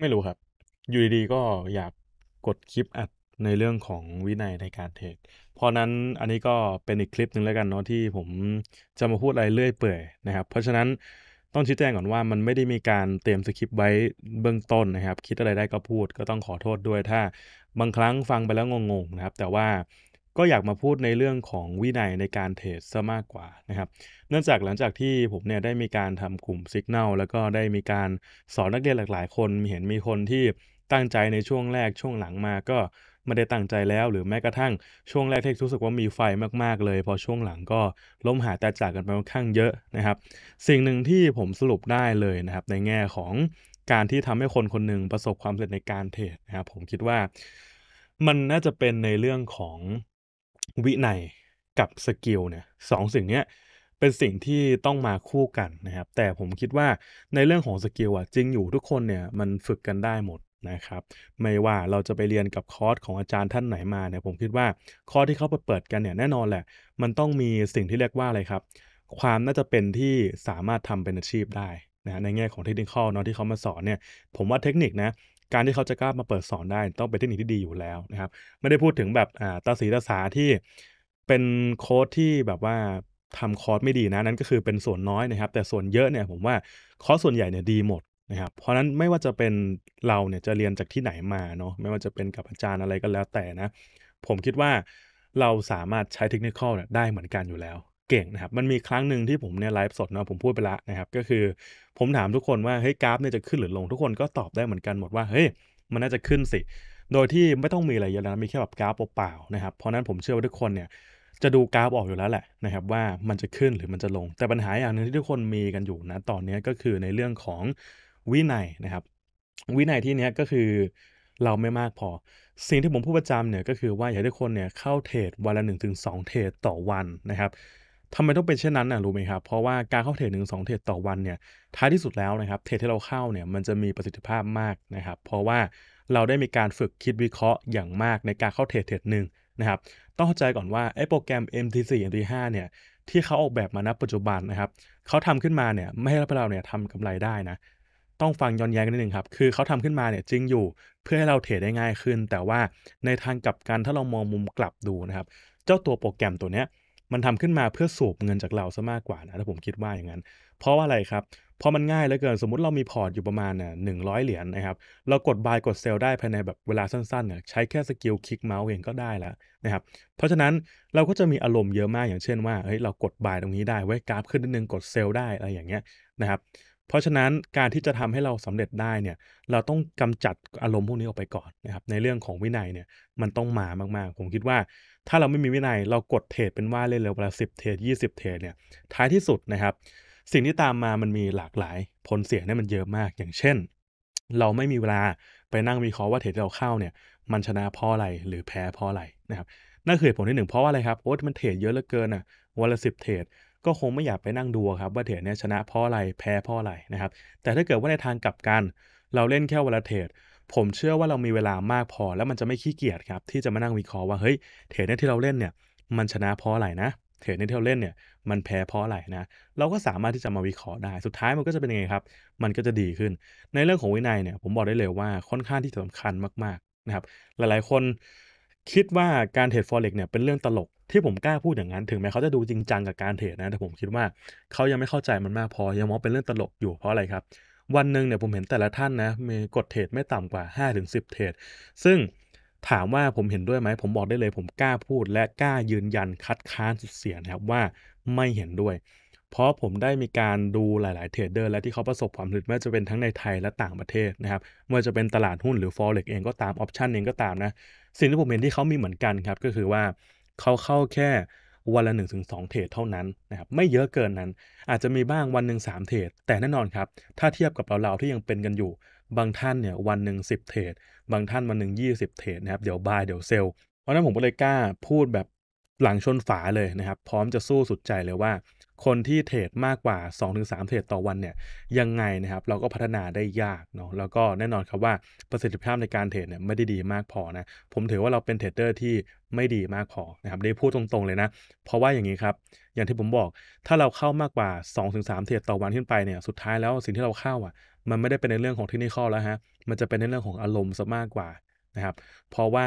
ไม่รู้ครับ อยู่ดีๆก็อยากกดคลิปอัดในเรื่องของวินัยในการเทคเพราะนั้นอันนี้ก็เป็นอีกคลิปหนึ่งแล้วกันเนาะที่ผมจะมาพูดอะไรเรื่อยเปื่อยนะครับ เพราะฉะนั้นต้องชี้แจงก่อนว่ามันไม่ได้มีการเตรียมสคริปต์ไว้เบื้องต้นนะครับ คิดอะไรได้ก็พูด ก็ต้องขอโทษด้วยถ้าบางครั้งฟังไปแล้วงงๆนะครับ แต่ว่าก็อยากมาพูดในเรื่องของวินัยในการเทรดซะมากกว่านะครับ เนื่องจากหลังจากที่ผมเนี่ยได้มีการทำกลุ่มสัญญาณแล้วก็ได้มีการสอนนักเรียนหลายๆคนเห็นมีคนที่ตั้งใจในช่วงแรกช่วงหลังมาก็ไม่ได้ตั้งใจแล้วหรือแม้กระทั่ง ช่วงแรกที่รู้สึกว่ามีไฟมากๆ เลย พอช่วงหลังก็ล้มหายตาจากกันไปค่อนข้างเยอะนะครับ สิ่งหนึ่งที่ผมสรุปได้เลยนะครับในแง่ของการที่ทำให้คนคนหนึ่งประสบความสำเร็จในการเทรดนะครับผมคิดว่ามันน่าจะเป็นในเรื่องของวินัยกับสกิลเนี่ยสองสิ่งเนี้ยเป็นสิ่งที่ต้องมาคู่กันนะครับ แต่ผมคิดว่าในเรื่องของสกิลอ่ะจริงอยู่ทุกคนเนี่ยมันฝึกกันได้หมดนะครับ ไม่ว่าเราจะไปเรียนกับคอร์สของอาจารย์ท่านไหนมาเนี่ยผมคิดว่าคอร์สที่เขาเปิดกันเนี่ย แน่นอนแหละมันต้องมีสิ่งที่เรียกว่าอะไรครับ ความน่าจะเป็นที่สามารถทำเป็นอาชีพได้นะในแง่ของเทคนิคเนาะที่เขามาสอนเนี่ยผมว่าเทคนิคนะการที่เขาจะกล้ามาเปิดสอนได้ต้องเป็นเทคนิคที่ดีอยู่แล้วนะครับไม่ได้พูดถึงแบบอ่าตาสีตาสาที่เป็นโค้ดที่แบบว่าทำคอร์สไม่ดีนะนั้นก็คือเป็นส่วนน้อยนะครับแต่ส่วนเยอะเนี่ยผมว่าคอร์สส่วนใหญ่เนี่ยดีหมดนะครับเพราะนั้นไม่ว่าจะเป็นเราเนี่ยจะเรียนจากที่ไหนมาเนาะไม่ว่าจะเป็นกับอาจารย์อะไรก็แล้ว แต่นะ ผมคิดว่าเราสามารถใช้เทคนิคเนี่ยได้เหมือนกันอยู่แล้วก่งนะครับมันมีครั้งหนึ่งที่ผมเนี่ยไลฟ์สดนะผมพูดไปละนะครับก็คือผมถามทุกคนว่าเฮ้ยกราฟเนี่ยจะขึ้นหรือลงทุกคนก็ตอบได้เหมือนกันหมดว่าเฮ้ยมันน่าจะขึ้นสิโดยที่ไม่ต้องมีอะไรเยอะนะมีแค่แบบกราฟเปล่าๆนะครับเพราะนั้นผมเชื่อว่าทุกคนเนี่ย จะดูกราฟออกอยู่แล้วแหละนะครับว่ามันจะขึ้นหรือมันจะลง แต่ปัญหาอย่างนึงที่ทุกคนมีกันอยู่นะตอนนี้ก็คือในเรื่องของวินัยนะครับ วินัยที่นี้ก็คือเราไม่มากพอสิ่งที่ผมพูดประจำเนี่ยก็คือว่าอยากให้ทุกคนเนี่ยเข้าเทรดวันละ1-2 เทรดต่อวันนะครับทำไมต้องเป็นเช่นนั้นนะรู้ไหมครับ เพราะว่าการเข้าเทรดหนึ่งสองเทรดต่อวันเนี่ยท้ายที่สุดแล้วนะครับ เทรดที่เราเข้าเนี่ยมันจะมีประสิทธิภาพมากนะครับ เพราะว่าเราได้มีการฝึกคิดวิเคราะห์อย่างมากในการเข้าเทรดเทรดหนึ่งนะครับ ต้องเข้าใจก่อนว่า ไอ้โปรแกรม MT4 MT5 เนี่ยที่เขาออกแบบมาณปัจจุบันนะครับ เขาทำขึ้นมาเนี่ยไม่ให้เราเนี่ยทำกำไรได้นะต้องฟังย้อนแย้งกันิดนึงครับคือเขาทำขึ้นมาเนี่ยจริงอยู่เพื่อให้เราเทรดได้ง่ายขึ้น แต่ว่าในทางกลับกันถ้าเรามองมุมกลับดูนะครับเจ้าตัวโปรแกรมตัวเนี้ยมันทำขึ้นมาเพื่อสูบเงินจากเราซะมากกว่านะ ถ้าผมคิดว่าอย่างนั้น เพราะว่าอะไรครับพราะมันง่ายเหลือเกินสมมติเรามีพอร์ตอยู่ประมาณน่หนึ่งร้อยเหรียญนนะครับ เรากดบายกดเซลล์ได้ภายในแบบเวลาสั้นๆเนี่ยใช้แค่สกิลคลิกเมาส์เองก็ได้แล้วนะครับเพราะฉะนั้นเราก็จะมีอารมณ์เยอะมากอย่างเช่นว่าเฮ้ยเรากดบายตรงนี้ได้ไว้กราฟขึ้นนิดนึงกดเซลล์ได้อะไรอย่างเงี้ยนะครับเพราะฉะนั้นการที่จะทำให้เราสำเร็จได้เนี่ย เราต้องกำจัดอารมณ์พวกนี้ออกไปก่อนนะครับในเรื่องของวินัยเนี่ยมันต้องมามากๆ ผมคิดว่า ถ้าเราไม่มีวินัยเรากดเทรดเป็นว่าเล่นเร็วเวลาสิบเทรดยี่สิบเทรดเนี่ยท้ายที่สุดนะครับ สิ่งที่ตามมามันมีหลากหลาย ผลเสียเนี่ยมันเยอะมากอย่างเช่น เราไม่มีเวลาไปนั่งวิเคราะห์ว่าเทรดที่เราเข้าเนี่ย มันชนะเพราะอะไร หรือแพ้เพราะอะไรนะครับนั่นคือผลที่หนึ่งเพราะว่าอะไรครับโอ้มันเทรดเยอะเหลือเกินอ่ะวันละสิบเทรดก็คงไม่อยากไปนั่งดูครับว่าเทรดเนี่ยชนะเพราะอะไรแพ้เพราะอะไรนะครับแต่ถ้าเกิดว่าในทางกลับกัน เราเล่นแค่วันละเทรดผมเชื่อว่าเรามีเวลามากพอ แล้วมันจะไม่ขี้เกียจครับที่จะมานั่งวิเคราะห์ว่าเฮ้ยเทรดเนี่ยที่เราเล่นเนี่ยมันชนะเพราะอะไรนะเทรดเนที่เราเล่นเนี่ย มันแพ้เพราะอะไรนะเราก็สามารถที่จะมาวิเคราะห์ได้ สุดท้ายมันก็จะเป็นยังไงครับมันก็จะดีขึ้นในเรื่องของวินัยเนี่ยผมบอกได้เลยว่าค่อนข้างที่สำคัญมากๆนะครับหลายๆ คนคิดว่าการเทรดฟอเร็กเนี่ยเป็นเรื่องตลกที่ผมกล้าพูดอย่างนั้น ถึงแม้เขาจะดูจริงจังกับการเทรดนะ แต่ผมคิดว่าเขายังไม่เข้าใจมันมากพอ ยังมองเป็นเรื่องตลกอยู่เพราะอะไรครับ วันหนึ่งเนี่ยผมเห็นแต่ละท่านนะมีกดเทรดไม่ต่ำกว่า5-10 เทรด ซึ่งถามว่าผมเห็นด้วยไหม ผมบอกได้เลยผมกล้าพูดและกล้ายืนยันคัดค้านสุดเสียนะครับว่าไม่เห็นด้วย เพราะผมได้มีการดูหลายๆเทรดเดอร์ และที่เขาประสบความสำเร็จไม่ว่าจะเป็นทั้งในไทยและต่างประเทศนะครับไม่ว่าจะเป็นตลาดหุ้นหรือฟอเร็กเองก็ตาม ออปชันเองก็ตามนะ สิ่งที่ผมเห็นที่เขามีเหมือนกันครับก็คือว่าเขาเข้าแค่วันละ 1-2 เทรดเท่านั้นนะครับไม่เยอะเกินนั้นอาจจะมีบ้างวันหนึ่งมเทรดแต่แน่นอนครับ ถ้าเทียบกับเราๆที่ยังเป็นกันอยู่บางท่านเนี่ยวันหนึ่งิบเทรดบางท่านวันหนึ่งยี่สิบเทรดนะครับเดี๋ยวบายเดี๋ยวเซลเพราะนั้นผมก็เลยกล้าพูดแบบหลังชนฝาเลยนะครับ พร้อมจะสู้สุดใจเลยว่าคนที่เทรดมากกว่า2-3เทรดต่อวันเนี่ยยังไงนะครับเราก็พัฒนาได้ยากเนาะแล้วก็แน่นอนครับว่าประสิทธิภาพในการเทรดเนี่ยไม่ได้ดีมากพอนะผมถือว่าเราเป็นเทรดเดอร์ที่ไม่ดีมากพอนะครับได้พูดตรงๆเลยนะ เพราะว่าอย่างนี้ครับ อย่างที่ผมบอกถ้าเราเข้ามากกว่า2-3เทรดต่อวันขึ้นไปเนี่ยสุดท้ายแล้วสิ่งที่เราเข้าอ่ะมันไม่ได้เป็นในเรื่องของเทคนิคแล้วฮะมันจะเป็นในเรื่องของอารมณ์ซะมากกว่านะครับ เพราะว่า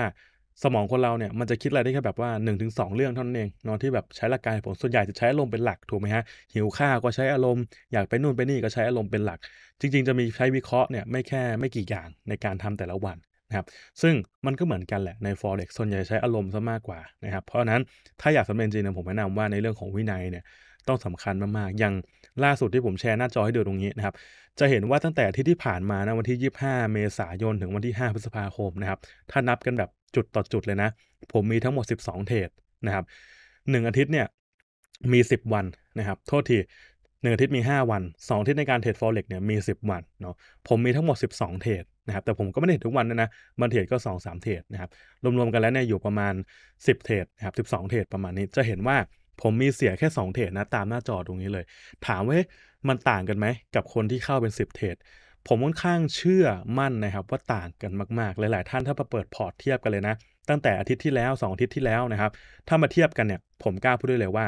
สมองคนเราเนี่ยมันจะคิดอะไรได้แค่แบบว่า1นถึงสเรื่องเท่านั้นเอง นอนที่แบบใช้หลักการผมส่วนใหญ่จะใช้อารมณ์เป็นหลักถูกไหมฮะหิวข้าวก็ใช้อารมณ์อยากไปนู่นไปนี่ก็ใช้อารมณ์เป็นหลัก จริงๆจะมีใช้วิเคราะห์เนี่ยไม่แค่ไม่กี่อย่างในการทำแต่ละวันนะครับซึ่งมันก็เหมือนกันแหละใน forex ส่วนใหญ่ใช้อารมณ์ซะมากกว่านะครับเพราะนั้นถ้าอยากสำเร็จจริงเนี่ยผมแนะนำว่าในเรื่องของวินัยเนี่ยต้องสำคัญมากๆอย่างล่าสุดที่ผมแชร์หน้าจอให้ดูตรงนี้นะครับจะเห็นว่าตั้งแต่ที่ที่ผ่านมานะวันที่ 25 เมษายนถึงวันที่ 5 พฤษภาคมนะครับถ้านับกันแบบจุดต่อจุดเลยนะ ผมมีทั้งหมด 12 เทรดนะครับหนึ่งอาทิตย์เนี่ยมี 10 วันนะครับ โทษทีหนึ่งอาทิตย์มี 5 วัน 2 อาทิตย์ ในการเทรดฟอเร็กเนี่ยมี 10 วันเนาะผมมีทั้งหมด 12 เทรดนะครับ แต่ผมก็ไม่ได้เทรดทุกวันนะนะบางเทรดก็ 2 3 เทรดนะครับรวม ๆกันแล้วเนี่ยอยู่ประมาณ 10 เทรดนะครับ 12 เทรดประมาณนี้จะเห็นว่าผมมีเสียแค่ 2 เทรดนะตามหน้าจอตรงนี้เลย ถามว่ามันต่างกันไหมกับคนที่เข้าเป็น 10 เทรดผมค่อนข้างเชื่อมั่นนะครับ ว่าต่างกันมากๆ หลายๆ ท่านถ้ามาเปิดพอร์ตเทียบกันเลยนะ ตั้งแต่อาทิตย์ที่แล้ว2อาทิตย์ที่แล้วนะครับ ถ้ามาเทียบกันเนี่ย ผมกล้าพูดได้เลยว่า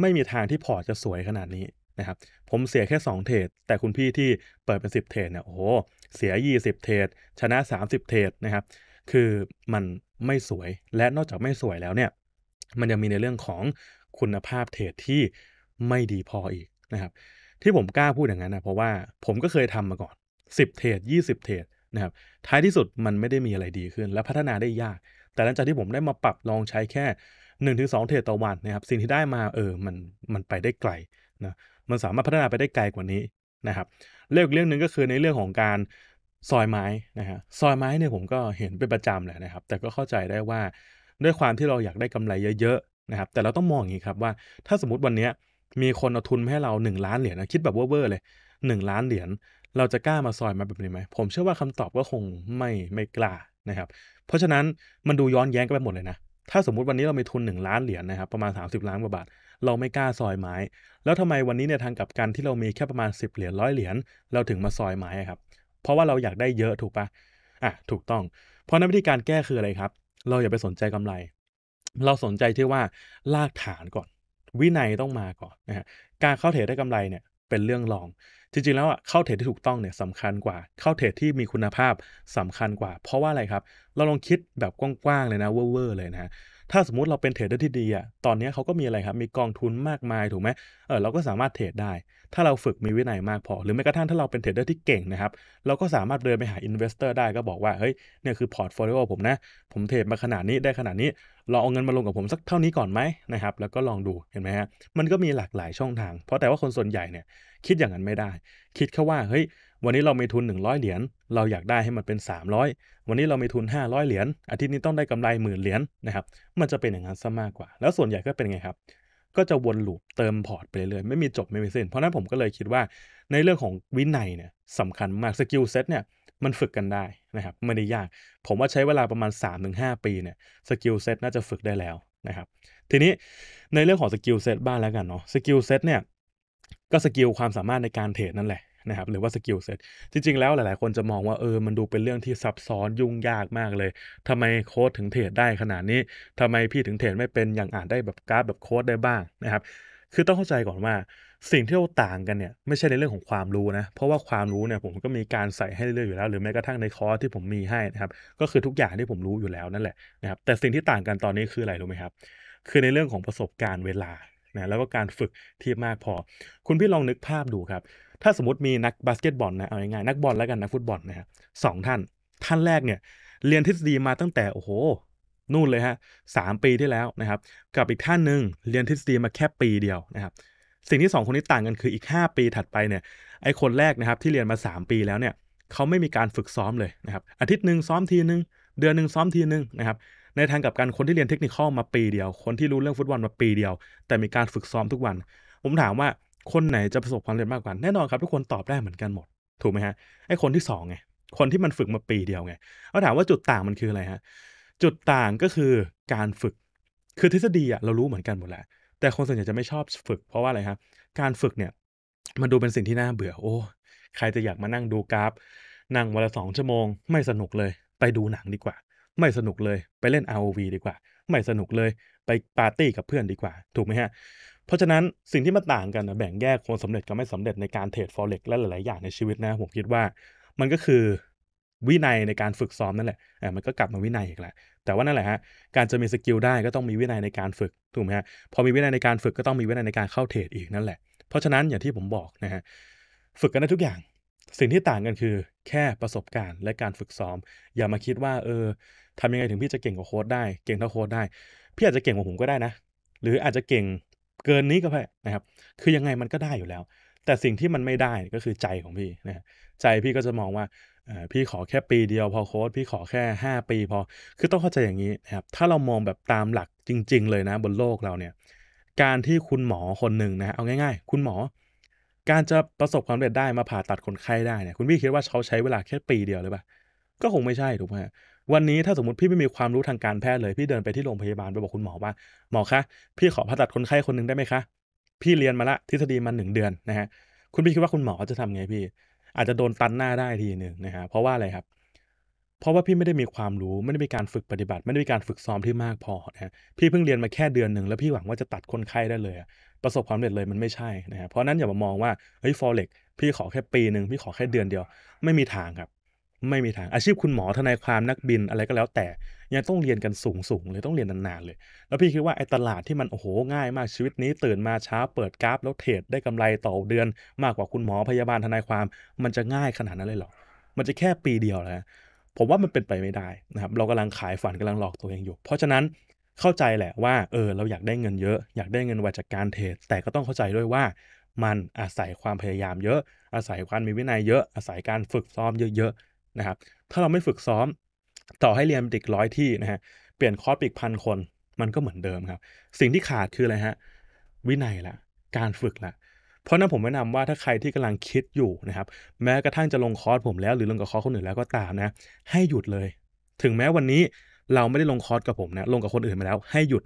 ไม่มีทางที่พอร์ตจะสวยขนาดนี้นะครับ ผมเสียแค่ 2 เทรดแต่คุณพี่ที่เปิดเป็น 10เทรดเนี่ยโอ้โหเสีย 20 เทรดชนะ 30 เทรดนะครับ คือมันไม่สวยและนอกจากไม่สวยแล้วเนี่ย มันยังมีในเรื่องของคุณภาพเทรดที่ไม่ดีพออีกนะครับ ที่ผมกล้าพูดอย่างนั้นนะเพราะว่าผมก็เคยทำมาก่อน10 เทรด20 เทรดนะครับ ท้ายที่สุดมันไม่ได้มีอะไรดีขึ้นและพัฒนาได้ยาก แต่หลังจากที่ผมได้มาปรับลองใช้แค่1นถึงสเทรดต่อวันนะครับสิ่งที่ได้มาเออมันมันไปได้ไกลนะมันสามารถพัฒนาไปได้ไกลกว่านี้นะครับเรื่องเรื่องหนึ่งก็คือในเรื่องของการ ซอยไม้นะฮะซอยไม้เนี่ยผมก็เห็นเป็นประจำแหละนะครับ แต่ก็เข้าใจได้ว่าด้วยความที่เราอยากได้กำไรเยอะๆนะครับแต่เราต้องมองอย่างนี้ครับว่าถ้าสมมติวันนี้มีคนเอาทุนให้เรา 1 ล้านเหรียญนะคิดแบบเว่อร์เลย 1 ล้านเหรียญเราจะกล้ามาซอยมาแบบนี้ไหม ผมเชื่อว่าคำตอบก็คงไม่ไม่กล้านะครับ เพราะฉะนั้นมันดูย้อนแย้งกันไปหมดเลยนะ ถ้าสมมุติวันนี้เรามีทุน1ล้านเหรียญนนะครับ ประมาณ30ล้านกว่าบาท เราไม่กล้าซอยไม้ แล้วทำไมวันนี้เนี่ยทางกับการที่เรามีแค่ประมาณ10 เหรียญร้อยเหรียญ เราถึงมาซอยไม้ครับ เพราะว่าเราอยากได้เยอะถูกปะอ่ะถูกต้อง เพราะนั้นวิธีการแก้คืออะไรครับ เราอย่าไปสนใจกำไร เราสนใจที่ว่าลากฐานก่อน วินัยต้องมาก่อนนะฮะการเข้าเทรดได้กำไรเนี่ยเป็นเรื่องรอง จริงๆ แล้วอ่ะ เข้าเทรดที่ถูกต้องเนี่ยสำคัญกว่า เข้าเทรดที่มีคุณภาพสำคัญกว่า เพราะว่าอะไรครับ เราลองคิดแบบกว้าง ๆ เลยนะเว่อร์เลยนะถ้าสมมุติเราเป็นเทรดเดอร์ที่ดีอ่ะตอนนี้เขาก็มีอะไรครับ มีกองทุนมากมายถูกไหมเออเราก็สามารถเทรดได้ ถ้าเราฝึกมีวินัยมากพอหรือแม้กระทั่งถ้าเราเป็นเทรดเดอร์ที่เก่งนะครับเราก็สามารถเดินไปหาอินเวสเตอร์ได้ก็บอกว่า เฮ้ย เนี่ยคือพอร์ตโฟลิโอผมนะ ผมเทรดมาขนาดนี้ได้ขนาดนี้ เราเอาเงินมาลงกับผมสักเท่านี้ก่อนไหมนะครับ แล้วก็ลองดู เห็นไหมฮะ มันก็มีหลากหลายช่องทาง เพราะแต่ว่าคนส่วนใหญ่เนี่ย คิดอย่างนั้นไม่ได้ คิดแค่ว่า เฮ้ยวันนี้เรามีทุน 100เหรียญ เราอยากได้ให้มันเป็น 300 วันนี้เรามีทุน 500เหรียญอาทิตย์นี้ต้องได้กำไรหมื่นเหรียญนะครับ มันจะเป็นอย่างนั้นซะมากกว่า แล้วส่วนใหญ่ก็เป็นไงครับ ก็จะวนลูปเติมพอร์ตไปเรื่อยๆ ไม่มีจบไม่มีสิ้น เพราะนั้นผมก็เลยคิดว่าในเรื่องของวินัยเนี่ยสำคัญมาก สกิลเซ็ตเนี่ย มันฝึกกันได้นะครับไม่ได้ยาก ผมว่าใช้เวลาประมาณ 3-5 ปีเนี่ยสกิลเซ็ตน่าจะฝึกได้แล้วนะครับ ทีนี้ในเรื่องของสกิลเซ็ตบ้างแล้วกันเนาะ สกิลเซ็ตเนี่ยก็สกิลความสามารถในการเทรดนั่นแหละนะครับหรือว่าสกิลเซ็ตจริงๆแล้วหลายๆ คนจะมองว่าเออมันดูเป็นเรื่องที่ซับซ้อนยุ่งยากมากเลย ทำไมโค้ดถึงเทรดได้ขนาดนี้ ทำไมพี่ถึงเทรดไม่เป็นอย่างอ่านได้แบบกราฟแบบโค้ดได้บ้างนะครับ คือต้องเข้าใจก่อนว่า สิ่งที่เราต่างกันเนี่ย ไม่ใช่ในเรื่องของความรู้นะ เพราะว่าความรู้เนี่ยผมก็มีการใส่ให้เรื่อยๆอยู่แล้ว หรือแม้กระทั่งในคอร์สที่ผมมีให้นะครับก็คือทุกอย่างที่ผมรู้อยู่แล้วนั่นแหละนะครับแต่สิ่งที่ต่างกันตอนนี้คืออะไรรู้ไหมครับ คือในเรื่องของประสบการณ์เวลานะแล้วก็การฝึกที่มากพอ คุณพี่ลองนึกภาพดูครับถ้าสมมติมีนักบาสเกตบอลนะเอาง่ายๆนักบอลแล้วกันนักฟุตบอลนะฮะสองท่านท่านแรกเนี่ย เรียนทฤษฎีมาตั้งแต่ โอ้โห นู่นเลยฮะสามปีที่แล้วนะครับ กับอีกท่านหนึ่งเรียนทฤษฎีมาแค่ปีเดียวนะครับ สิ่งที่สองคนนี้ต่างกันคืออีกห้าปีถัดไปเนี่ยไอคนแรกนะครับที่เรียนมาสามปีแล้วเนี่ยเขาไม่มีการฝึกซ้อมเลยนะครับอาทิตย์หนึ่งซ้อมทีหนึ่งเดือนหนึ่งซ้อมทีหนึ่งนะครับในทางกับการคนที่เรียนเทคนิคมาปีเดียว คนที่รู้เรื่องฟุตบอลมาปีเดียวแต่มีการฝึกซ้อมทุกวัน ผมถามว่าคนไหนจะประสบความสำเร็จมากกว่า แน่นอนครับทุกคนตอบได้เหมือนกันหมด ถูกไหมฮะไอคนที่สองไงคนที่มันฝึกมาปีเดียวไงเราถามว่าจุดต่างมันคืออะไรฮะ จุดต่างก็คือการฝึก คือทฤษฎีอะเรารู้เหมือนกันหมดแหละแต่คนส่วนใหญ่จะไม่ชอบฝึก เพราะว่าอะไรฮะ การฝึกเนี่ย มันดูเป็นสิ่งที่น่าเบื่อโอ้ใครจะอยากมานั่งดูกราฟนั่งวันละสองชั่วโมง ไม่สนุกเลย ไปดูหนังดีกว่า ไม่สนุกเลยไปเล่น ROV ดีกว่า ไม่สนุกเลยไปปาร์ตี้กับเพื่อนดีกว่า ถูกไหมฮะเพราะฉะนั้นสิ่งที่มันต่างกันนะแบ่งแยกคนสำเร็จกับไม่สำเร็จในการเทรดฟอเร็กและหลาย ๆ อย่างในชีวิตนะผมคิดว่า มันก็คือวินัยในการฝึกซ้อมนั่นแหละอ่ามันก็กลับมาวินัยอีกแหละ แต่ว่านั่นแหละฮะการจะมีสกิลได้ก็ต้องมีวินัยในการฝึกถูกไหมฮะพอมีวินัยในการฝึกก็ต้องมีวินัยในการเข้าเทรดอีกนั่นแหละ เพราะฉะนั้นอย่างที่ผมบอกนะฮะฝึกกันได้ทุกอย่าง สิ่งที่ต่างกันคือแค่ประสบการณ์และการฝึกซ้อม อย่ามาคิดว่าเออทำยังไงถึงพี่จะเก่งกว่าโค้ดได้ เก่งเท่าโค้ดได้ พี่อาจจะเก่งกว่าผมก็ได้นะ หรืออาจจะเก่งเกินนี้ก็แพ้นะครับ คือยังไงมันก็ได้อยู่แล้ว แต่สิ่งที่มันไม่ได้ก็คือใจของพี่นะ ใจพี่ก็จะมองว่า พี่ขอแค่ปีเดียว พอโค้ดพี่ขอแค่ 5 ปีพอ คือต้องเข้าใจอย่างนี้นะครับ ถ้าเรามองแบบตามหลักจริง ๆ เลยนะ บนโลกเราเนี่ย การที่คุณหมอคนหนึ่งนะ เอาง่ายๆ คุณหมอ การจะประสบความสำเร็จได้มาผ่าตัดคนไข้ได้เนี่ย คุณพี่คิดว่าเขาใช้เวลาแค่ปีเดียวหรือเปล่าก็คงไม่ใช่ถูกไหมวันนี้ถ้าสมมติ พี่ไม่มีความรู้ทางการแพทย์เลย พี่เดินไปที่โรงพยาบาล ไปบอกคุณหมอว่า หมอคะ พี่ขอผ่าตัดคนไข้คนหนึ่งได้ไหมคะ พี่เรียนมาละทฤษฎีมาหนึ่งเดือนนะฮะคุณพี่คิดว่าคุณหมอจะทำไงพี่ อาจจะโดนตันหน้าได้ทีหนึ่งนะฮะเพราะว่าอะไรครับ เพราะว่าพี่ไม่ได้มีความรู้ไม่ได้มีการฝึกปฏิบัติ ไม่ได้มีการฝึกซ้อมที่มากพอนะฮะพี่เพิ่งเรียนมาแค่เดือนหนึ่งแล้วพี่หวังว่าจะตัดคนไข้ได้เลยประสบความสำเร็จเลยมันไม่ใช่นะฮะเพราะนั้นอย่ามามองว่าเฮ้ยฟอเร็กพี่ขอแค่ปีหนึ่งพี่ขอแค่เดือนเดียว ไม่มีทางครับไม่มีทางอาชีพคุณหมอทนายความนักบินอะไรก็แล้วแต่ยังต้องเรียนกันสูงสูงเลยต้องเรียนนานๆเลย แล้วพี่คิดว่า ไอ้ตลาดที่มันโอ้โหง่ายมากชีวิตนี้ ตื่นมาเช้าเปิดกราฟ แล้วเทรดได้กำไรต่อเดือนมากกว่าคุณหมอพยาบาลทนายความ มันจะง่ายขนาดนั้นเลยหรอมันจะแค่ปีเดียวนะผมว่ามันเป็นไปไม่ได้นะครับเรากำลังขายฝันกำลังหลอกตัวเองอยู่ เพราะฉะนั้นเข้าใจแหละว่าเออเราอยากได้เงินเยอะ อยากได้เงินไวจากการเทรดแต่ก็ต้องเข้าใจด้วยว่า มันอาศัยความพยายามเยอะ อาศัยความมีวินัยเยอะอาศัยการฝึกซ้อมเยอะนะครับถ้าเราไม่ฝึกซ้อมต่อให้เรียนด็กร้อยที่นะฮะเปลี่ยนคอร์สอีกพันคนมันก็เหมือนเดิมครับ สิ่งที่ขาดคืออะไรฮะ วินัยละการฝึกละเพราะนั้นผมแนะนำว่าถ้าใครที่กำลังคิดอยู่นะครับ แม้กระทั่งจะลงคอร์สผมแล้ว หรือลงกับคอร์สคนอื่นแล้วก็ตามนะ ให้หยุดเลย ถึงแม้วันนี้เราไม่ได้ลงคอร์สกับผมนะลงกับคนอื่นมาแล้ว ให้หยุด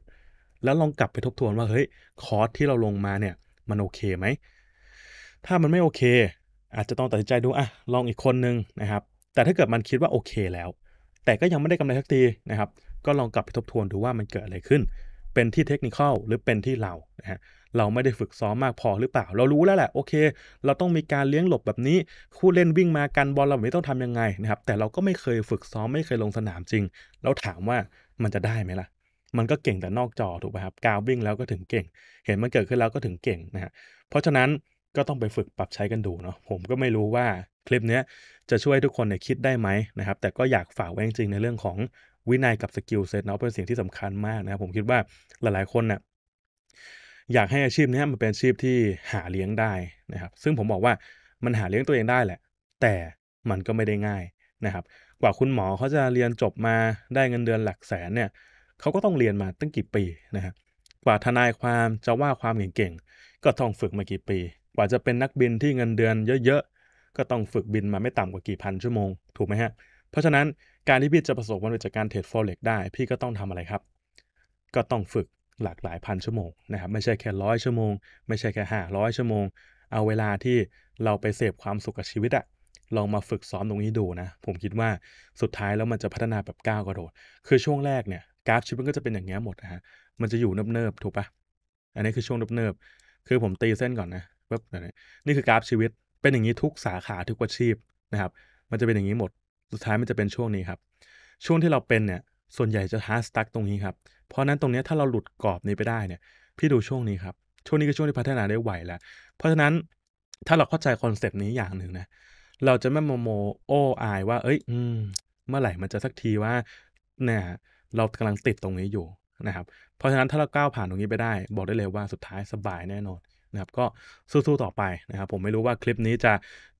แล้วลองกลับไปทบทวนว่าเฮ้ยคอร์สที่เราลงมาเนี่ยมันโอเคไหมถ้ามันไม่โอเค อาจจะต้องตัดสินใจดูอ่ะลองอีกคนนึงนะครับแต่ถ้าเกิดมันคิดว่าโอเคแล้ว แต่ก็ยังไม่ได้กำไรสักทีนะครับ ก็ลองกลับไปทบทวนดูว่ามันเกิดอะไรขึ้น เป็นที่เทคนิคหรือเป็นที่เรานะฮะเราไม่ได้ฝึกซ้อมมากพอหรือเปล่า เรารู้แล้วแหละ โอเค เราต้องมีการเลี้ยงหลบแบบนี้ คู่เล่นวิ่งมากันบอลเราไม่ต้องทำยังไงนะครับแต่เราก็ไม่เคยฝึกซ้อม ไม่เคยลงสนามจริงแล้วถามว่ามันจะได้ไหมล่ะ มันก็เก่งแต่นอกจอถูกไหมครับกาววิ่ง แล้วก็ถึงเก่ง เห็นมันเกิดขึ้นแล้วก็ถึงเก่งนะฮะเพราะฉะนั้นก็ต้องไปฝึกปรับใช้กันดูเนาะผมก็ไม่รู้ว่าคลิปนี้จะช่วยทุกคนเนี่ยคิดได้ไหมนะครับแต่ก็อยากฝากไว้จริงในเรื่องของวินัยกับสกิลเซ็ตเนาะเป็นสิ่งที่สำคัญมากนะครับ ผมคิดว่าหลายๆคนเนะ่ยอยากให้อาชีพนี้มันเป็นอาชีพที่หาเลี้ยงได้นะครับซึ่งผมบอกว่ามันหาเลี้ยงตัวเองได้แหละ แต่มันก็ไม่ได้ง่ายนะครับ กว่าคุณหมอเขาจะเรียนจบมาได้เงินเดือนหลักแสนเนี่ยเขาก็ต้องเรียนมาตั้งกี่ปีนะครับกว่าทนายความจะว่าความเก่งๆก็ต้องฝึกมากี่ปีกว่าจะเป็นนักบินที่เงินเดือนเยอะ ๆ ก็ต้องฝึกบินมาไม่ต่ำกว่ากี่พันชั่วโมงถูกไหมฮะเพราะฉะนั้นการที่พี่จะประสบความสำเร็จจากการเทรดฟอเร็กได้ พี่ก็ต้องทำอะไรครับ ก็ต้องฝึกหลากหลายพันชั่วโมงนะครับไม่ใช่แค่ร้อยชั่วโมงไม่ใช่แค่ห้าร้อยชั่วโมงเอาเวลาที่เราไปเสพความสุขกับชีวิตอะลองมาฝึกซ้อมตรงนี้ดูนะผมคิดว่าสุดท้ายแล้วมันจะพัฒนาแบบก้าวกระโดด คือช่วงแรกเนี่ยกราฟชีวิตมันก็จะเป็นอย่างเงี้ยหมดนะฮะมันจะอยู่เนิบๆถูกปะอันนี้คือช่วงเนิบๆคือผมตีเส้นก่อนนะป๊บนี่คือกราฟชีวิตเป็นอย่างนี้ทุกสาขาทุกอาชีพนะครับ มันจะเป็นอย่างนี้หมดสุดท้ายมันจะเป็นช่วงนี้ครับ ช่วงที่เราเป็นเนี่ย ส่วนใหญ่จะฮาร์ดสตั๊กตรงนี้ครับเพราะนั้นตรงนี้ถ้าเราหลุดกรอบนี้ไปได้เนี่ยพี่ดูช่วงนี้ครับช่วงนี้คือช่วงที่พัฒนาได้ไหวแล้วเพราะฉะนั้นถ้าเราเข้าใจคอนเซปต์นี้อย่างหนึ่งนะ เราจะไม่โมโมโอ้อายว่าเอ้ย อืม เมื่อไหร่มันจะสักทีว่าเนี่ย เรากำลังติดตรงนี้อยู่นะครับ เพราะฉะนั้นถ้าเราก้าวผ่านตรงนี้ไปได้ บอกได้เลยว่าสุดท้ายสบายแน่นอนนะครับก็สู้ๆต่อไปนะครับ ผมไม่รู้ว่าคลิปนี้จะ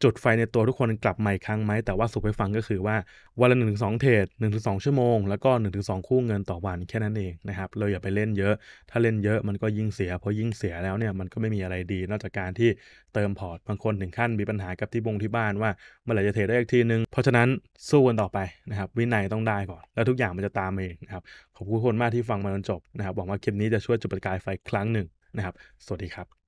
จุดไฟในตัวทุกคนกลับใหม่ครั้งไหมแต่ว่าสุขให้ฟังก็คือว่าวันละหนึ่งึงสองเทรดหนึ่งถึงสองชั่วโมง แล้วก็หนึ่งถึงสองคู่เงินต่อวันแค่นั้นเองนะครับเราอย่าไปเล่นเยอะ ถ้าเล่นเยอะมันก็ยิ่งเสียเพราะยิ่งเสียแล้วเนี่ยมันก็ไม่มีอะไรดี นอกจากการที่เติมพอร์ต บางคนถึงขั้นมีปัญหากับที่บงที่บ้านว่าเมื่อไหร่จะเทรดได้อีกทีนึง เพราะฉะนั้นสู้กันต่อไปนะครับวินัยต้องได้ก่อนแล้วทุกอย่างมันจะตามเองนะครับขอบคุณคนมากที่ฟังมาจนจบนะครับหวังว่าคลิปนี้จะช่วยจุดประกายไฟครั้งหนึ่งนะครับ สวัสดีครับ